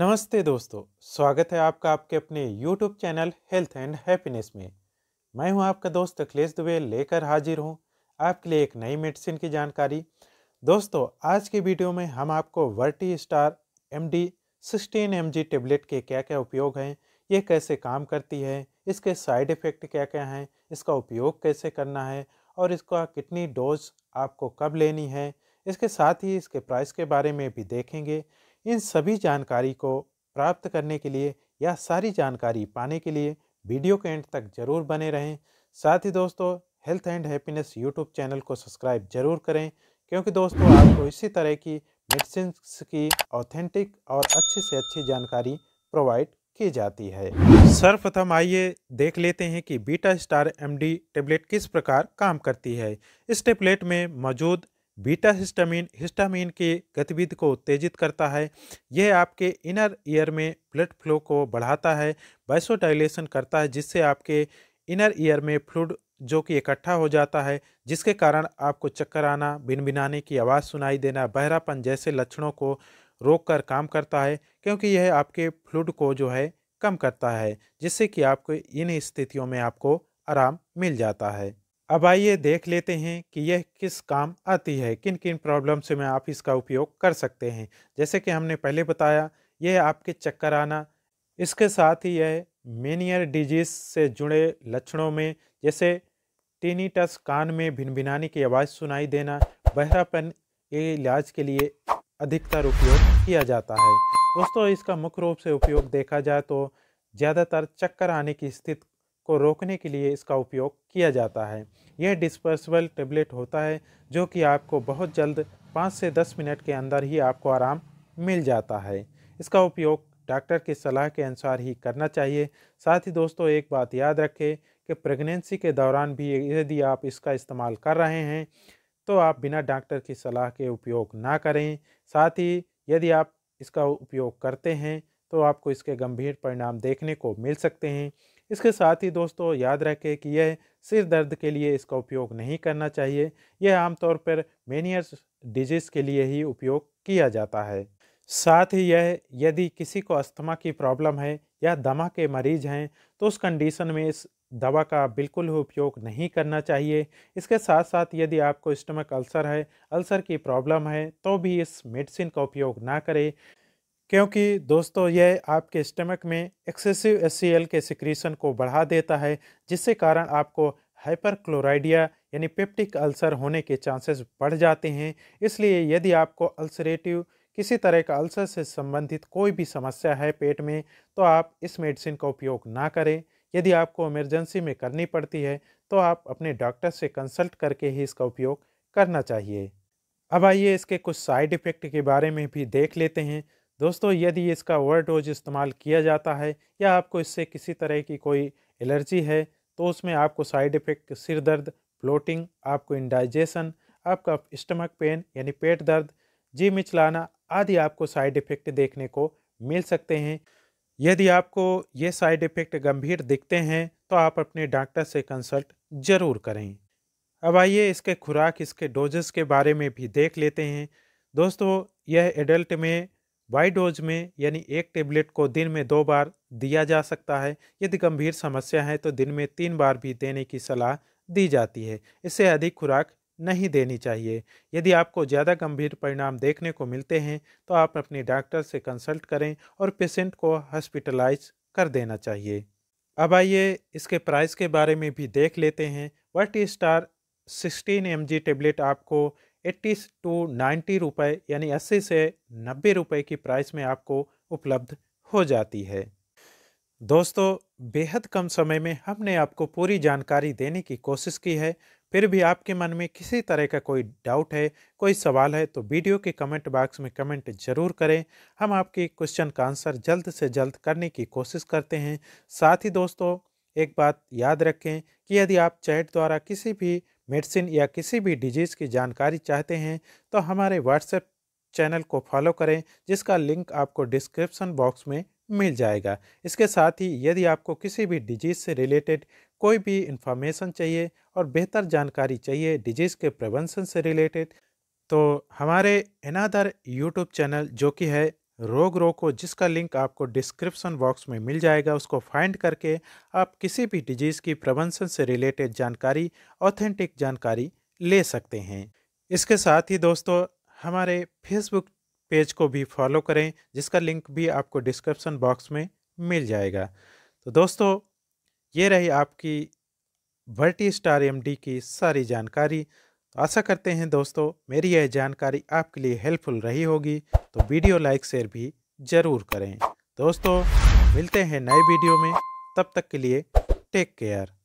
नमस्ते दोस्तों स्वागत है आपका आपके अपने YouTube channel health and happiness में मैं हूं आपका दोस्त अखिलेश दुबे लेकर हाजिर हूं आपके लिए एक नई मेडिसिन की जानकारी दोस्तों आज की वीडियो में हम आपको Vertistar M D sixteen M G tablet के क्या क्या उपयोग हैं ये कैसे काम करती है इसके साइड इफ़ेक्ट क्या क्या हैं इसका उपयोग कैसे करना है और इसका कितनी डोज आपको कब लेनी है इसके साथ ही इसके प्राइस के बारे में भी देखेंगे इन सभी जानकारी को प्राप्त करने के लिए या सारी जानकारी पाने के लिए वीडियो के एंड तक जरूर बने रहें साथ ही दोस्तों health and happiness YouTube channel को सब्सक्राइब जरूर करें क्योंकि दोस्तों आपको इसी तरह की मेडिसिन की ऑथेंटिक और अच्छी से अच्छी जानकारी प्रोवाइड की जाती है सर्वप्रथम आइए देख लेते हैं कि बीटा स्टार एमडी टेबलेट किस प्रकार काम करती है इस टेबलेट में मौजूद बीटा हिस्टामिन हिस्टामिन की गतिविधि को उत्तेजित करता है यह आपके इनर ईयर में ब्लड फ्लो को बढ़ाता है बाइसोडाइलेशन करता है जिससे आपके इनर ईयर में फ्लूड जो कि इकट्ठा हो जाता है जिसके कारण आपको चक्कर आना बिनबिनाने की आवाज़ सुनाई देना बहरापन जैसे लक्षणों को रोक कर काम करता है क्योंकि यह आपके फ्लूड को जो है कम करता है जिससे कि आपको इन स्थितियों में आपको आराम मिल जाता है अब आइए देख लेते हैं कि यह किस काम आती है किन किन प्रॉब्लम से में आप इसका उपयोग कर सकते हैं जैसे कि हमने पहले बताया यह आपके चक्कर आना इसके साथ ही यह मेनियर डिजीज से जुड़े लक्षणों में जैसे टीनिटस कान में भिनभिनाने की आवाज़ सुनाई देना बहरापन ये इलाज के लिए अधिकतर उपयोग किया जाता है दोस्तों इसका मुख्य रूप से उपयोग देखा जाए तो ज़्यादातर चक्कर आने की स्थिति को रोकने के लिए इसका उपयोग किया जाता है यह डिस्पर्सबल टेबलेट होता है जो कि आपको बहुत जल्द पाँच से दस मिनट के अंदर ही आपको आराम मिल जाता है इसका उपयोग डॉक्टर की सलाह के अनुसार ही करना चाहिए साथ ही दोस्तों एक बात याद रखें कि प्रेगनेंसी के दौरान भी यदि आप इसका इस्तेमाल कर रहे हैं तो आप बिना डॉक्टर की सलाह के उपयोग ना करें साथ ही यदि आप इसका उपयोग करते हैं तो आपको इसके गंभीर परिणाम देखने को मिल सकते हैं इसके साथ ही दोस्तों याद रखें कि यह सिर दर्द के लिए इसका उपयोग नहीं करना चाहिए यह आमतौर पर मेनियर्स डिजीज़ के लिए ही उपयोग किया जाता है साथ ही यह यदि किसी को अस्थमा की प्रॉब्लम है या दमा के मरीज हैं तो उस कंडीशन में इस दवा का बिल्कुल उपयोग नहीं करना चाहिए इसके साथ साथ यदि आपको स्टमक अल्सर है अल्सर की प्रॉब्लम है तो भी इस मेडिसिन का उपयोग ना करें क्योंकि दोस्तों यह आपके स्टमक में एक्सेसिव एस के सिक्रीशन को बढ़ा देता है जिससे कारण आपको हाइपरक्लोराइडिया यानी पेप्टिक अल्सर होने के चांसेस बढ़ जाते हैं इसलिए यदि आपको अल्सरेटिव किसी तरह का अल्सर से संबंधित कोई भी समस्या है पेट में तो आप इस मेडिसिन का उपयोग ना करें यदि आपको इमरजेंसी में करनी पड़ती है तो आप अपने डॉक्टर से कंसल्ट करके ही इसका उपयोग करना चाहिए अब आइए इसके कुछ साइड इफ़ेक्ट के बारे में भी देख लेते हैं दोस्तों यदि इसका ओवर डोज इस्तेमाल किया जाता है या आपको इससे किसी तरह की कोई एलर्जी है तो उसमें आपको साइड इफ़ेक्ट सिर दर्द फ्लोटिंग आपको इंडाइजेशन आपका स्टमक पेन यानी पेट दर्द जी मिचलाना आदि आपको साइड इफ़ेक्ट देखने को मिल सकते हैं यदि आपको ये साइड इफ़ेक्ट गंभीर दिखते हैं तो आप अपने डॉक्टर से कंसल्ट ज़रूर करें अब आइए इसके खुराक इसके डोजेस के बारे में भी देख लेते हैं दोस्तों यह एडल्ट में वाई डोज में यानी एक टेबलेट को दिन में दो बार दिया जा सकता है यदि गंभीर समस्या है तो दिन में तीन बार भी देने की सलाह दी जाती है इससे अधिक खुराक नहीं देनी चाहिए यदि आपको ज़्यादा गंभीर परिणाम देखने को मिलते हैं तो आप अपने डॉक्टर से कंसल्ट करें और पेशेंट को हॉस्पिटलाइज कर देना चाहिए अब आइए इसके प्राइस के बारे में भी देख लेते हैं Vertistar sixteen M tablet आपको एट्टी टू नाइन्टी रुपये यानी अस्सी से नब्बे रुपये की प्राइस में आपको उपलब्ध हो जाती है दोस्तों बेहद कम समय में हमने आपको पूरी जानकारी देने की कोशिश की है फिर भी आपके मन में किसी तरह का कोई डाउट है कोई सवाल है तो वीडियो के कमेंट बॉक्स में कमेंट जरूर करें हम आपके क्वेश्चन का आंसर जल्द से जल्द करने की कोशिश करते हैं साथ ही दोस्तों एक बात याद रखें कि यदि आप चैट द्वारा किसी भी मेडिसिन या किसी भी डिजीज़ की जानकारी चाहते हैं तो हमारे व्हाट्सएप चैनल को फॉलो करें जिसका लिंक आपको डिस्क्रिप्सन बॉक्स में मिल जाएगा इसके साथ ही यदि आपको किसी भी डिजीज़ से रिलेटेड कोई भी इन्फॉर्मेशन चाहिए और बेहतर जानकारी चाहिए डिजीज़ के प्रवेंशन से रिलेटेड तो हमारे अनादर यूट्यूब चैनल जो कि है रोग रो को जिसका लिंक आपको डिस्क्रिप्शन बॉक्स में मिल जाएगा उसको फाइंड करके आप किसी भी डिजीज़ की प्रवंसन से रिलेटेड जानकारी ऑथेंटिक जानकारी ले सकते हैं इसके साथ ही दोस्तों हमारे फेसबुक पेज को भी फॉलो करें जिसका लिंक भी आपको डिस्क्रिप्शन बॉक्स में मिल जाएगा तो दोस्तों ये रही आपकी वर्टी स्टार एम की सारी जानकारी आशा करते हैं दोस्तों मेरी यह जानकारी आपके लिए हेल्पफुल रही होगी तो वीडियो लाइक शेयर भी ज़रूर करें दोस्तों मिलते हैं नए वीडियो में तब तक के लिए टेक केयर